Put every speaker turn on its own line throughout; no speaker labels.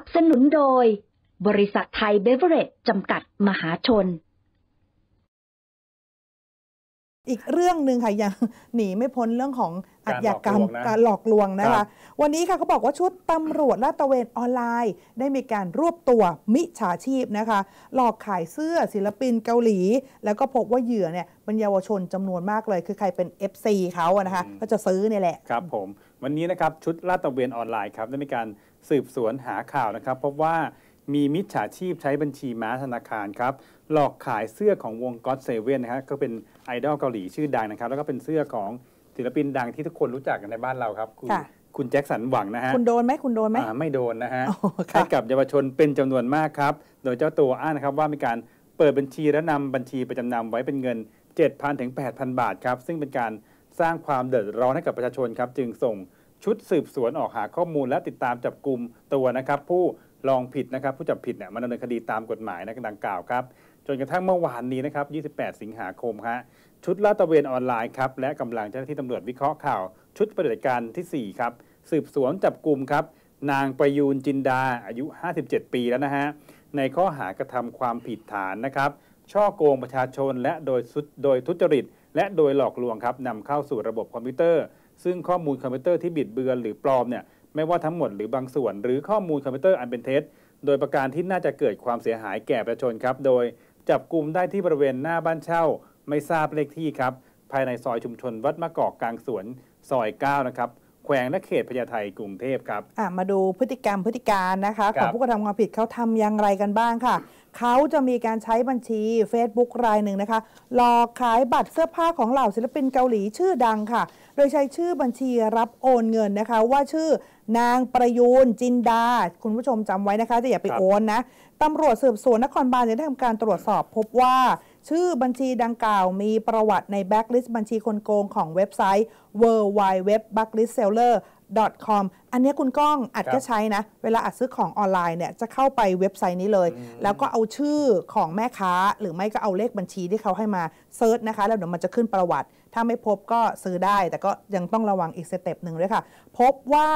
นับสนุนโดย บริษัทไทยเบเวอร์เรจจำกัดมหาชนอีกเรื่องหนึ่งค่ะยังหนีไม่พ้นเรื่องของอาชญากรรมการหลอกลวงนะคะวันนี้ค่ะเขาบอกว่าชุดตำรวจลาดตระเวนออนไลน์ ได้มีการรวบตัวมิจฉาชีพนะคะ หลอกขายเสื้อศิลปินเกาหลี แล้วก็พบว่าเหยื่อเนี่ยเป็นเยาวชนจำนวนมากเลยคือใครเป็น FC เขาอะนะคะก็จะซื้อเนี่ยแหละ
ครับผม วันนี้นะครับ ชุดลาดตระเวนออนไลน์ครับได้มีการสืบสวนหาข่าวนะครับพบว่ามีมิจฉาชีพใช้บัญชีม้าธนาคารครับ หลอกขายเสื้อของวงก็อดเซเว่นนะครับก็เป็นไอดอลเกาหลีชื่อดังนะครับ แล้วก็เป็นเสื้อของศิลปินดังที่ทุกคนรู้จักกันในบ้านเราครับ คุณคุณแจ็คสันหวังนะฮะ คุณโดนไหมคุณโดนไหมไม่โดนนะฮะ ให้กับเยาวชนเป็นจำนวนมากครับ โดยเจ้าตัวอ้างนะครับว่ามีการเปิดบัญชีและนำบัญชีไปจำนำไว้เป็นเงิน 7 0 0 0ถึง8,000 บาทครับซึ่งเป็นการสร้างความเดือดร้อนให้กับประชาชนครับจึงส่งชุดสืบสวนออกหาข้อมูลและติดตามจับกลุ่มตัวนะครับผู้ลองผิดนะครับผู้จับผิดเนี่ยมาดำเนินคดีตามกฎหมายนะดังกล่าวครับ จนกระทั่งเมื่อวานนี้นะครับ 28 สิงหาคมฮะชุดลาดตระเวนออนไลน์ครับและกำลังเจ้าหน้าที่ตำรวจวิเคราะห์ข่าวชุดปฏิบัติการที่4ครับสืบสวนจับกลุ่มครับนางประยูนจินดา อายุ 57 ปีแล้วนะฮะในข้อหากระทำความผิดฐานนะครับช่อโกงประชาชนและโดยโดยทุจริตและโดยหลอกลวงครับนำเข้าสู่ระบบคอมพิวเตอร์ซึ่งข้อมูลคอมพิวเตอร์ที่บิดเบือนหรือปลอมเนี่ยไม่ว่าทั้งหมดหรือบางส่วน หรือข้อมูลคอมพิวเตอร์อันเป็นเท็จโดยประการที่น่าจะเกิดความเสียหายแก่ประชาชนครับ โดยจับกลุ่มได้ที่บริเวณหน้าบ้านเช่าไม่ทราบเลขที่ครับภายในซอยชุมชนวัดมะกอกกลางสวนซอย9นะครับแขวงและเขตพญาไทกรุงเทพครับ
มาดูพฤติกรรมพฤติการนะคะคของผู้กระทำความผิดเขาทำอย่างไรกันบ้างค่ะ เขาจะมีการใช้บัญชี Facebook รายหนึ่งนะคะ หลอกขายบัตรเสื้อผ้าของเหล่าศิลปินเกาหลีชื่อดังค่ะ โดยใช้ชื่อบัญชีรับโอนเงินนะคะ ว่าชื่อนางประยูนจินดา คุณผู้ชมจำไว้นะคะจะอย่าไปโอนนะตำรวจสืบสวนนครบาลได้ทำการตรวจสอบพบว่าชื่อบัญชีดังกล่าวมีประวัติในแบ็กลิสต์บัญชีคนโกงของเว็บไซต์ w w w b a c k l i s t s e l l e r .com อันนี้คุณก้องอาจก็ใช้นะ เวลาอัดซื้อของออนไลน์เนี่ยจะเข้าไปเว็บไซต์นี้เลย แล้วก็เอาชื่อของแม่ค้า หรือไม่ก็เอาเลขบัญชีที่เขาให้มาเซิร์ชนะคะ แล้วเดี๋ยวมันจะขึ้นประวัติ ถ้าไม่พบก็ซื้อได้ แต่ก็ยังต้องระวังอีกสเต็ปหนึ่งด้วยค่ะ พบว่า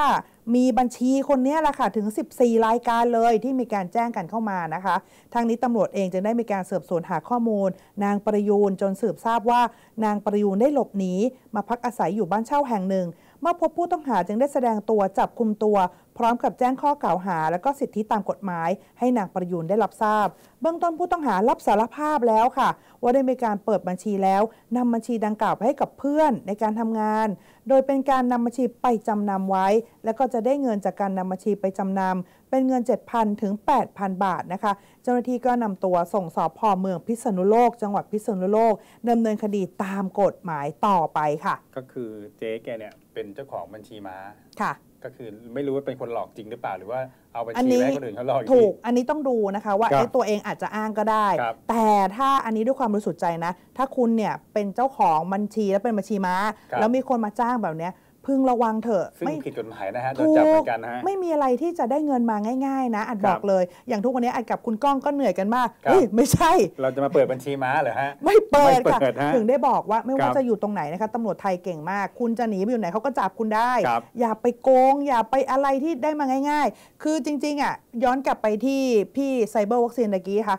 มีบัญชีคนนี้แหละค่ะถึง 14 รายการเลย ที่มีการแจ้งกันเข้ามานะคะ ทางนี้ตำรวจเองจึงได้มีการสืบสวนหาข้อมูล นางประยูนจนสืบทราบว่า นางประยูนได้หลบหนีมาพักอาศัยอยู่บ้านเช่าแห่งหนึ่งเมื่อพบผู้ต้องหาจึงได้แสดงตัวจับคุมตัวพร้อมกับแจ้งข้อกล่าวหา และก็สิทธิตามกฎหมาย ให้นางประยูนได้รับทราบ เบื้องต้นผู้ต้องหารับสารภาพแล้วค่ะ ว่าได้มีการเปิดบัญชีแล้ว นำบัญชีดังกล่าวไปให้กับเพื่อนในการทำงาน โดยเป็นการนำบัญชีไปจำนำไว้ และก็จะได้เงินจากการนำบัญชีไปจำนำเป็นเงิน 7,000 ถึง 8,000 บาทนะคะ เจ้าหน้าที่ก็นำตัวส่งสอบพอเมืองพิษณุโลกจังหวัดพิษณุโลกดำเนินคดีตามกฎหมายต่อไป
ค่ะ ก็คือเจ๊แกเนี่ยเป็นเจ้าของบัญชีม้าค่ะก็คือ ไม่รู้ว่าเป็นคนหลอกจริงหรือเปล่าหรือว่าเอาไปชี้ให้คนอื่นเขาหลอกถูก
อันนี้ต้องดูนะคะ ว่าไอ้ตัวเองอาจจะอ้างก็ได้ แต่ถ้าอันนี้ด้วยความรู้สุดใจนะ ถ้าคุณเนี่ยเป็นเจ้าของบัญชีและเป็นบัญชีม้า แล้วมีคนมาจ้างแบบเนี้ยพึงระวังเถอะซึ่งผ
ิดกฎหมายนะฮะโดนจับเหมือนกันนะฮะ ไม่ม
ีอะไรที่จะได้เงินมาง่ายๆนะ อัดบอกเลย อย่างทุกวันนี้อัดกับคุณก้องก็เหนื่อยกันมาก เฮ้ย ไม
่ใช่ เราจะมาเปิดบัญชีม้าเหรอฮะ ไม่เปิดค่ะถึงได้
บอกว่าไม่ว่าจะอยู่ตรงไหนนะคะ ตำรวจไทยเก่งมาก คุณจะหนีไปอยู่ไหนเขาก็จับคุณได้ อย่าไปโกง อย่าไปอะไรที่ได้มาง่ายๆ คือจริง ๆอ่ะย้อนกลับไปที่พี่ไซเบอร์วัคซีนตะกี้ค่ะ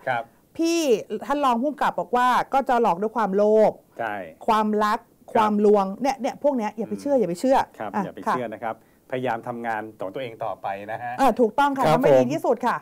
พี่ท่านรองผู้กับบอกว่า ก็จะหลอกด้วยความโลภความรักความลวงเนี่ยเนี่ยพวกเนี้ยอย่าไปเชื่ออย่าไปเชื่อครับอย่าไปเชื่อ
นะครับ พยายามทำงานของตัวเองต่อไปนะฮะถูกต้องค่ะทำให้ดีที
่สุดค่ะ